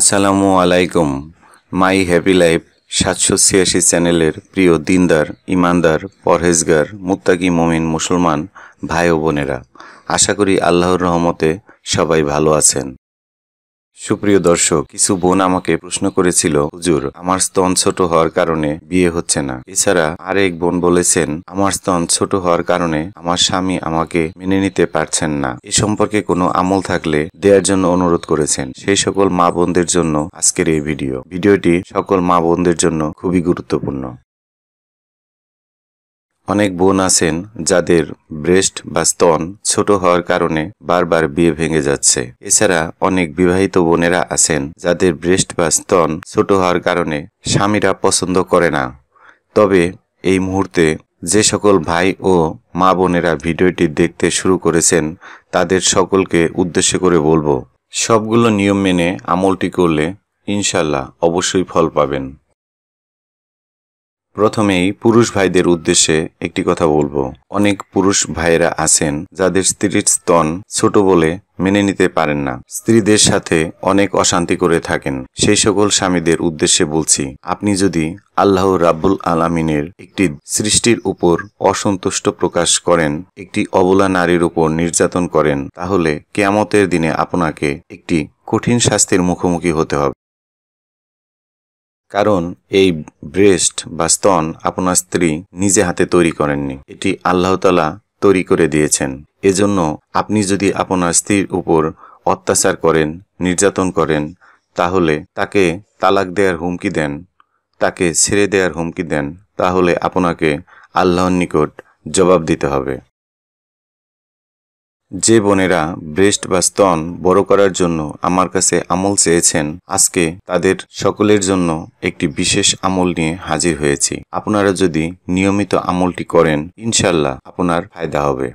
আসসালামু আলাইকুম মাই happy life সাতশো ছিয়াশি চ্যানেলের প্রিয় দিনদার ইমানদার পরহেজগার মুত্তাকি মমিন মুসলমান ভাই ও বোনেরা আশা করি আল্লাহর রহমতে সবাই ভালো আছেন সুপ্রিয় দর্শক কিছু বোন আমাকে প্রশ্ন করেছিল হুজুর আমার স্তন ছোট হওয়ার কারণে বিয়ে হচ্ছে না এছাড়া আরেক বোন বলেছেন আমার স্তন ছোট হওয়ার কারণে আমার স্বামী আমাকে মেনে নিতে পারছেন না এ সম্পর্কে কোনো আমল থাকলে দেওয়ার জন্য অনুরোধ করেছেন সেই সকল মা বোনদের জন্য আজকের এই ভিডিও ভিডিওটি সকল মা বোনদের জন্য খুবই গুরুত্বপূর্ণ অনেক বোন আছেন যাদের ব্রেস্ট বা স্তন ছোট হওয়ার কারণে বারবার বিয়ে ভেঙে যাচ্ছে এছাড়া অনেক বিবাহিত বোনেরা আছেন যাদের ব্রেস্ট বা স্তন ছোট হওয়ার কারণে স্বামীরা পছন্দ করে না তবে এই মুহূর্তে যে সকল ভাই ও মা বোনেরা ভিডিওটি দেখতে শুরু করেছেন তাদের সকলকে উদ্দেশ্য করে বলবো সবগুলো নিয়ম মেনে আমলটি করলে ইনশাল্লাহ অবশ্যই ফল পাবেন প্রথমেই পুরুষ ভাইদের উদ্দেশ্যে একটি কথা বলবো অনেক পুরুষ ভাইয়েরা আছেন যাদের স্ত্রীর স্তন ছোট বলে মেনে নিতে পারেন না স্ত্রীদের সাথে অনেক অশান্তি করে থাকেন সেই সকল স্বামীদের উদ্দেশ্যে বলছি আপনি যদি আল্লাহ রাব্বুল আলামিনের একটি সৃষ্টির উপর অসন্তুষ্ট প্রকাশ করেন একটি অবলা নারীর উপর নির্যাতন করেন তাহলে কেয়ামতের দিনে আপনাকে একটি কঠিন শাস্তির মুখোমুখি হতে হবে কারণ এই ব্রেস্ট বা স্তন আপনার স্ত্রী নিজে হাতে তৈরি করেননি এটি আল্লাহতালা তৈরি করে দিয়েছেন এজন্য আপনি যদি আপনার স্ত্রীর উপর অত্যাচার করেন নির্যাতন করেন তাহলে তাকে তালাক দেওয়ার হুমকি দেন তাকে ছেড়ে দেওয়ার হুমকি দেন তাহলে আপনাকে আল্লাহর নিকট জবাব দিতে হবে যে বোনেরা ব্রেস্ট বা স্তন বড় করার জন্য আমার কাছে আমল চেয়েছেন আজকে তাদের সকলের জন্য একটি বিশেষ আমল নিয়ে হাজির হয়েছি আপনারা যদি নিয়মিত আমলটি করেন ইনশাল্লাহ আপনার ফায়দা হবে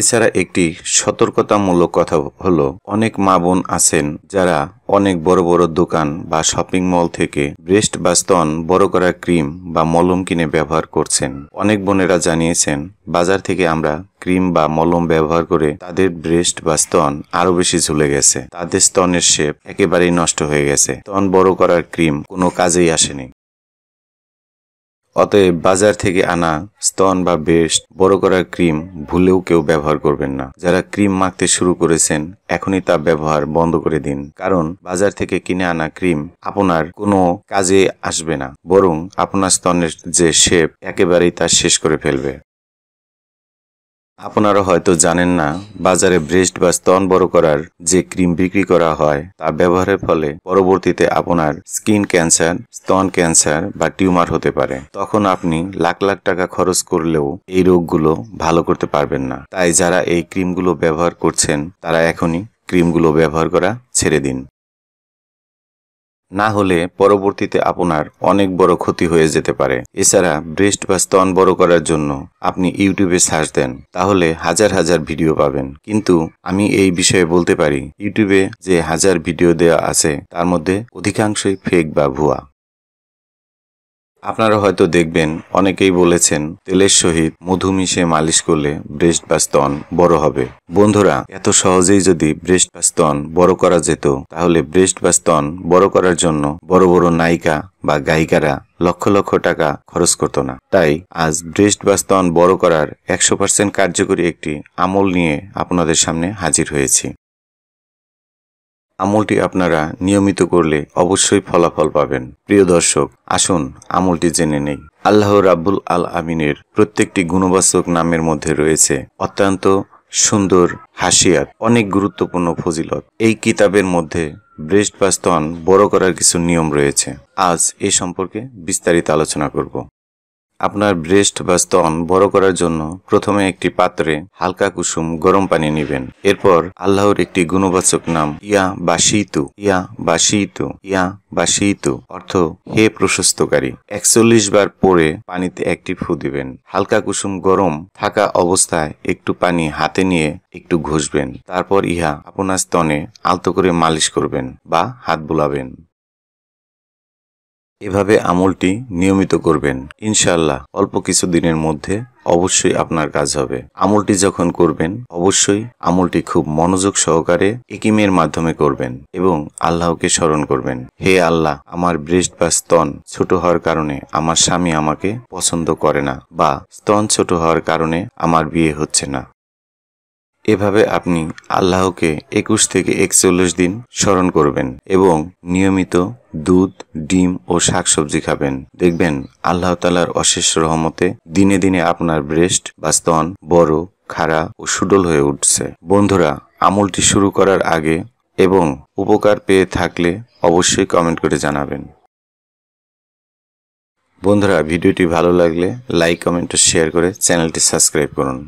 এছাড়া একটি সতর্কতামূলক কথা হলো অনেক মা বোন আছেন যারা অনেক বড় বড় দোকান বা শপিং মল থেকে ব্রেস্ট বা স্তন বড় করা ক্রিম বা মলম কিনে ব্যবহার করছেন অনেক বোনেরা জানিয়েছেন বাজার থেকে আমরা ক্রিম বা মলম ব্যবহার করে তাদের ব্রেস্ট বা স্তন আরো বেশি ঝুলে গেছে তাদের স্তনের শেপ একেবারেই নষ্ট হয়ে গেছে স্তন বড় করার ক্রিম কোনো কাজেই আসেনি অতএব বাজার থেকে আনা স্তন বা বেস্ট বড় করা ক্রিম ভুলেও কেউ ব্যবহার করবেন না যারা ক্রিম মাখতে শুরু করেছেন এখনই তা ব্যবহার বন্ধ করে দিন কারণ বাজার থেকে কিনে আনা ক্রিম আপনার কোনো কাজে আসবে না বরং আপনার স্তনের যে শেপ একেবারেই তা শেষ করে ফেলবে আপনারা হয়তো জানেন না বাজারে ব্রেস্ট বা স্তন বড় করার যে ক্রিম বিক্রি করা হয় তা ব্যবহারের ফলে পরবর্তীতে আপনার স্কিন ক্যান্সার স্তন ক্যান্সার বা টিউমার হতে পারে তখন আপনি লাখ লাখ টাকা খরচ করলেও এই রোগগুলো ভালো করতে পারবেন না তাই যারা এই ক্রিমগুলো ব্যবহার করছেন তারা এখনই ক্রিমগুলো ব্যবহার করা ছেড়ে দিন না হলে পরবর্তীতে আপনার অনেক বড় ক্ষতি হয়ে যেতে পারে এছাড়া ব্রেস্ট বা স্তন বড় করার জন্য আপনি ইউটিউবে সার্চ দেন তাহলে হাজার হাজার ভিডিও পাবেন কিন্তু আমি এই বিষয়ে বলতে পারি ইউটিউবে যে হাজার ভিডিও দেওয়া আছে তার মধ্যে অধিকাংশই ফেক বা ভুয়া আপনারা হয়তো দেখবেন অনেকেই বলেছেন তেলের সহিত মধু মিশে মালিশ করলে ব্রেস্ট বা স্তন বড় হবে বন্ধুরা এত সহজেই যদি ব্রেস্ট বা স্তন বড় করা যেত তাহলে ব্রেস্ট বা স্তন বড় করার জন্য বড় বড় নায়িকা বা গায়িকারা লক্ষ লক্ষ টাকা খরচ করত না তাই আজ ব্রেস্ট বা স্তন বড় করার একশো পার্সেন্ট কার্যকরী একটি আমল নিয়ে আপনাদের সামনে হাজির হয়েছি আমলটি আপনারা নিয়মিত করলে অবশ্যই ফলাফল পাবেন প্রিয় দর্শক আসুন আমলটি জেনে নেই আল্লাহ রাব্বুল আল আমিনের প্রত্যেকটি গুণবাচক নামের মধ্যে রয়েছে অত্যন্ত সুন্দর হাসিয়াত অনেক গুরুত্বপূর্ণ ফজিলত এই কিতাবের মধ্যে ব্রেস্ট বা স্তন বড় করার কিছু নিয়ম রয়েছে আজ এ সম্পর্কে বিস্তারিত আলোচনা করব আপনার ব্রেস্ট বা স্তন বড় করার জন্য প্রথমে একটি পাত্রে হালকা কুসুম গরম পানি নেবেন এরপর আল্লাহর একটি গুণবাচক নাম ইয়া বা শীতু ইয়া বা শীতু ইয়া বা শীতু অর্থ হে প্রশস্তকারী একচল্লিশ বার পরে পানিতে একটি ফু দিবেন হালকা কুসুম গরম থাকা অবস্থায় একটু পানি হাতে নিয়ে একটু ঘষবেন তারপর ইহা আপনার স্তনে আলতো করে মালিশ করবেন বা হাত বোলাবেন এভাবে আমলটি নিয়মিত করবেন ইনশাল্লাহ অল্প কিছু দিনের মধ্যে অবশ্যই আপনার কাজ হবে আমলটি যখন করবেন অবশ্যই আমলটি খুব মনোযোগ সহকারে একিমের মাধ্যমে করবেন এবং আল্লাহকে স্মরণ করবেন হে আল্লাহ আমার ব্রেস্ট বা স্তন ছোট হওয়ার কারণে আমার স্বামী আমাকে পছন্দ করে না বা স্তন ছোট হওয়ার কারণে আমার বিয়ে হচ্ছে না এভাবে আপনি আল্লাহকে একুশ থেকে একচল্লিশ দিন স্মরণ করবেন এবং নিয়মিত দুধ ডিম ও শাকসবজি খাবেন দেখবেন আল্লাহ তালার অশেষ রহমতে দিনে দিনে আপনার ব্রেস্ট বা স্তন বড় খাড়া ও সুডল হয়ে উঠছে বন্ধুরা আমলটি শুরু করার আগে এবং উপকার পেয়ে থাকলে অবশ্যই কমেন্ট করে জানাবেন বন্ধুরা ভিডিওটি ভালো লাগলে লাইক কমেন্ট ও শেয়ার করে চ্যানেলটি সাবস্ক্রাইব করুন